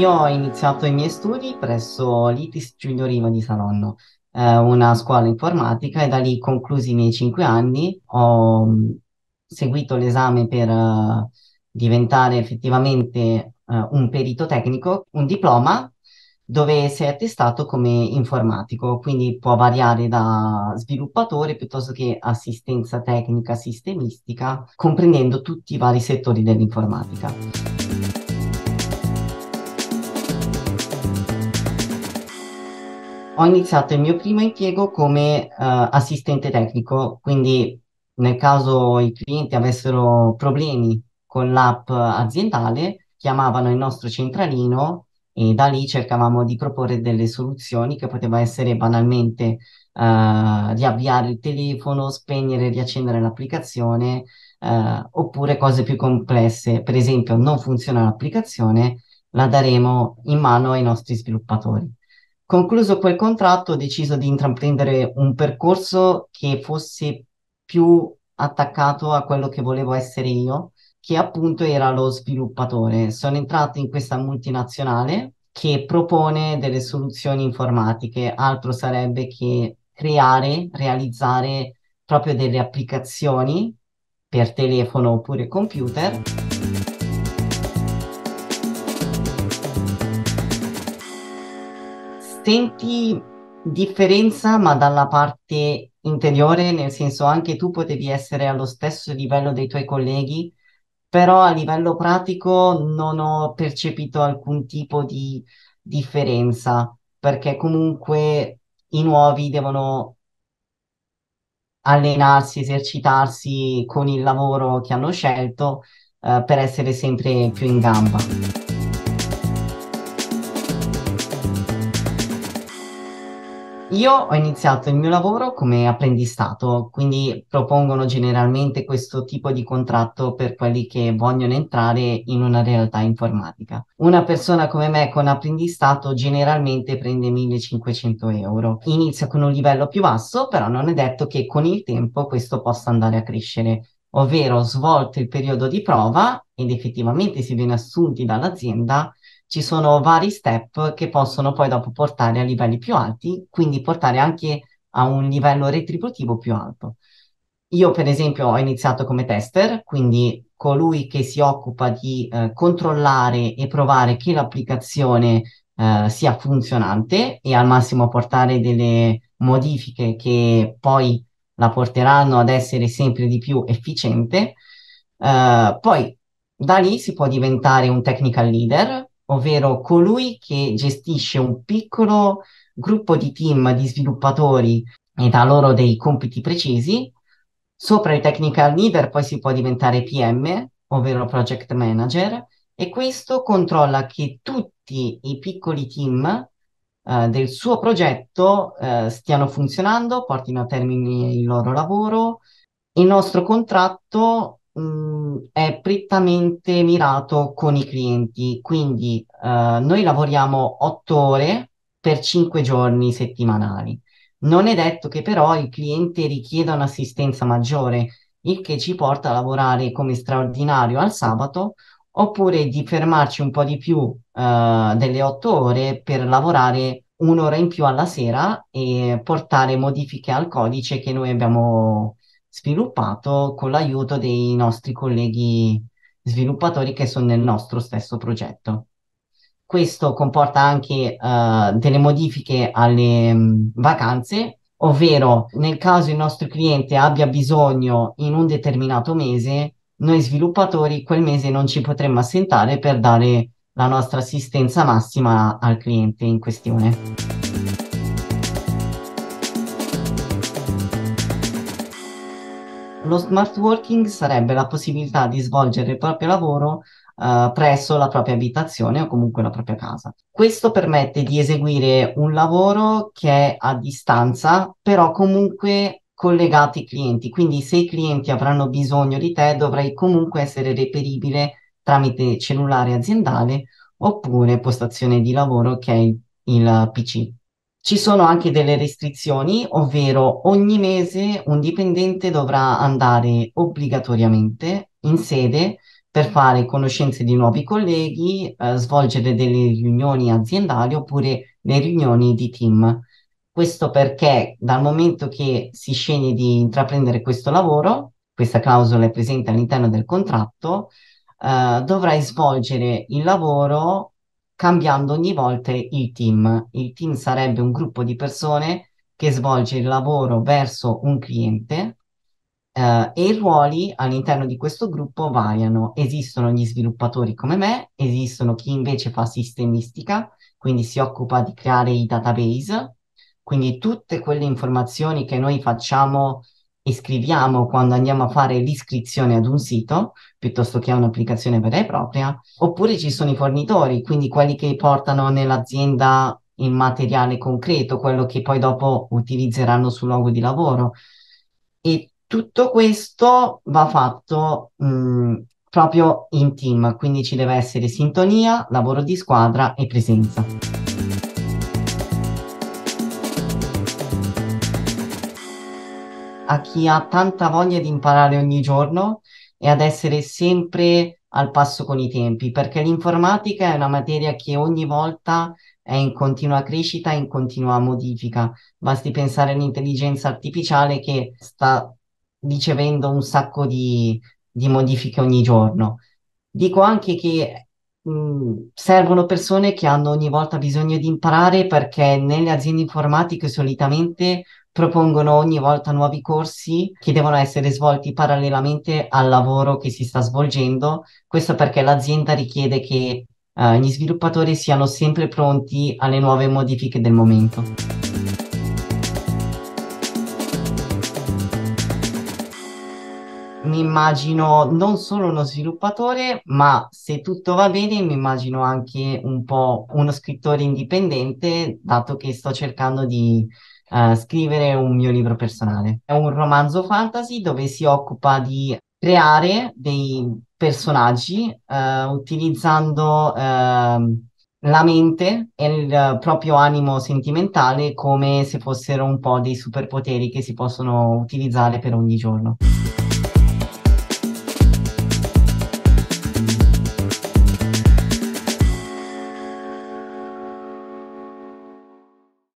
Io ho iniziato i miei studi presso l'ITIS Giuliorino di Salonno, eh, una scuola informatica, e da lì conclusi i miei cinque anni. Ho mm, seguito l'esame per uh, diventare effettivamente uh, un perito tecnico, un diploma dove sei attestato come informatico, quindi può variare da sviluppatore piuttosto che assistenza tecnica sistemistica, comprendendo tutti i vari settori dell'informatica. ho iniziato il mio primo impiego come uh, assistente tecnico, quindi nel caso i clienti avessero problemi con l'app aziendale, chiamavano il nostro centralino e da lì cercavamo di proporre delle soluzioni che poteva essere banalmente uh, eh, riavviare il telefono, spegnere e riaccendere l'applicazione, uh, oppure cose più complesse, per esempio non funziona l'applicazione, la daremo in mano ai nostri sviluppatori. Concluso quel contratto ho deciso di intraprendere un percorso che fosse più attaccato a quello che volevo essere io, che appunto era lo sviluppatore. Sono entrato in questa multinazionale che propone delle soluzioni informatiche, altro sarebbe che creare, realizzare proprio delle applicazioni per telefono oppure computer. senti differenza ma dalla parte interiore, nel senso anche tu potevi essere allo stesso livello dei tuoi colleghi, però a livello pratico non ho percepito alcun tipo di differenza, perché comunque i nuovi devono allenarsi, esercitarsi con il lavoro che hanno scelto eh, per essere sempre più in gamba. Io ho iniziato il mio lavoro come apprendistato, quindi propongono generalmente questo tipo di contratto per quelli che vogliono entrare in una realtà informatica. Una persona come me con apprendistato generalmente prende 1500 euro. Inizia con un livello più basso, però non è detto che con il tempo questo possa andare a crescere ovvero svolto il periodo di prova ed effettivamente si viene assunti dall'azienda, ci sono vari step che possono poi dopo portare a livelli più alti, quindi portare anche a un livello retributivo più alto. Io per esempio ho iniziato come tester, quindi colui che si occupa di eh, controllare e provare che l'applicazione eh, sia funzionante e al massimo portare delle modifiche che poi la porteranno ad essere sempre di più efficiente. Uh, poi da lì si può diventare un technical leader ovvero colui che gestisce un piccolo gruppo di team di sviluppatori e dà loro dei compiti precisi. Sopra il technical leader poi si può diventare PM, ovvero project manager, e questo controlla che tutti i piccoli team eh, del suo progetto eh, stiano funzionando, portino a termine il loro lavoro. Il nostro contratto mh, mm, è prettamente mirato con i clienti, quindi eh, noi lavoriamo otto ore per cinque giorni settimanali. Non è detto che però il cliente richieda un'assistenza maggiore, il che ci porta a lavorare come straordinario al sabato oppure di fermarci un po' di più eh, delle otto ore per lavorare un'ora in più alla sera e portare modifiche al codice che noi abbiamo sviluppato con l'aiuto dei nostri colleghi sviluppatori che sono nel nostro stesso progetto. Questo comporta anche uh, delle modifiche alle mh, mm, vacanze, ovvero nel caso il nostro cliente abbia bisogno in un determinato mese, noi sviluppatori quel mese non ci potremmo assentare per dare la nostra assistenza massima al cliente in questione. lo smart working sarebbe la possibilità di svolgere il proprio lavoro eh, presso la propria abitazione o comunque la propria casa. Questo permette di eseguire un lavoro che è a distanza, però comunque collegati ai clienti. Quindi se i clienti avranno bisogno di te, dovrai comunque essere reperibile tramite cellulare aziendale oppure postazione di lavoro che è il PC. Ci sono anche delle restrizioni, ovvero ogni mese un dipendente dovrà andare obbligatoriamente in sede per fare conoscenze di nuovi colleghi, eh, svolgere delle riunioni aziendali oppure le riunioni di team. Questo perché dal momento che si sceglie di intraprendere questo lavoro, questa clausola è presente all'interno del contratto, eh, dovrai svolgere il lavoro cambiando ogni volta il team. Il team sarebbe un gruppo di persone che svolge il lavoro verso un cliente eh, e i ruoli all'interno di questo gruppo variano. Esistono gli sviluppatori come me, esistono chi invece fa sistemistica, quindi si occupa di creare i database, quindi tutte quelle informazioni che noi facciamo scriviamo quando andiamo a fare l'iscrizione ad un sito piuttosto che a un'applicazione vera e propria, oppure ci sono i fornitori, quindi quelli che portano nell'azienda il materiale concreto, quello che poi dopo utilizzeranno sul luogo di lavoro. E tutto questo va fatto mh, mm, proprio in team, quindi ci deve essere sintonia, lavoro di squadra e presenza. a chi ha tanta voglia di imparare ogni giorno e ad essere sempre al passo con i tempi, perché l'informatica è una materia che ogni volta è in continua crescita, in continua modifica. Basti pensare all'intelligenza artificiale che sta ricevendo un sacco di, di modifiche ogni giorno. Dico anche che mh, mm, servono persone che hanno ogni volta bisogno di imparare perché nelle aziende informatiche solitamente propongono ogni volta nuovi corsi che devono essere svolti parallelamente al lavoro che si sta svolgendo. Questo perché l'azienda richiede che eh, gli sviluppatori siano sempre pronti alle nuove modifiche del momento. mi immagino non solo uno sviluppatore, ma se tutto va bene, mi immagino anche un po' uno scrittore indipendente, dato che sto cercando di scrivere un mio libro personale. È un romanzo fantasy dove si occupa di creare dei personaggi uh, utilizzando uh, la mente e il proprio animo sentimentale come se fossero un po' dei superpoteri che si possono utilizzare per ogni giorno.